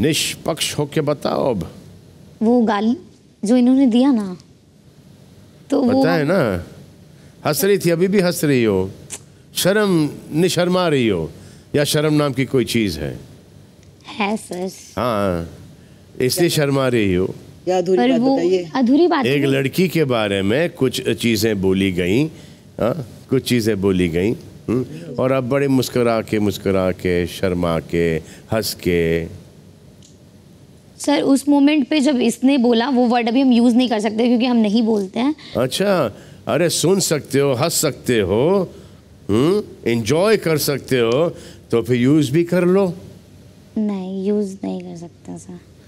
निष्पक्ष होके बताओ अब वो गाली जो इन्होंने दिया ना तो पता वो है ना हंस रही थी अभी भी हंस रही हो शर्म निशर्मा शर्मा रही हो या शर्म नाम की कोई चीज है है सर हाँ इसलिए शर्मा रही हो अधूरी पर बात वो अधूरी बात एक लड़की के बारे में कुछ चीज़ें बोली गई हाँ, कुछ चीज़ें बोली गई हम्म, और अब बड़े मुस्कुरा के मुस्कुरा के शर्मा के हंस के सर उस मोमेंट पे जब इसने बोला वो वर्ड अभी हम यूज़ नहीं कर सकते क्योंकि हम नहीं बोलते हैं अच्छा अरे सुन सकते हो हंस सकते हो इंजॉय हम्म, कर सकते हो तो फिर यूज़ भी कर लो नहीं यूज़ नहीं कर सकते सर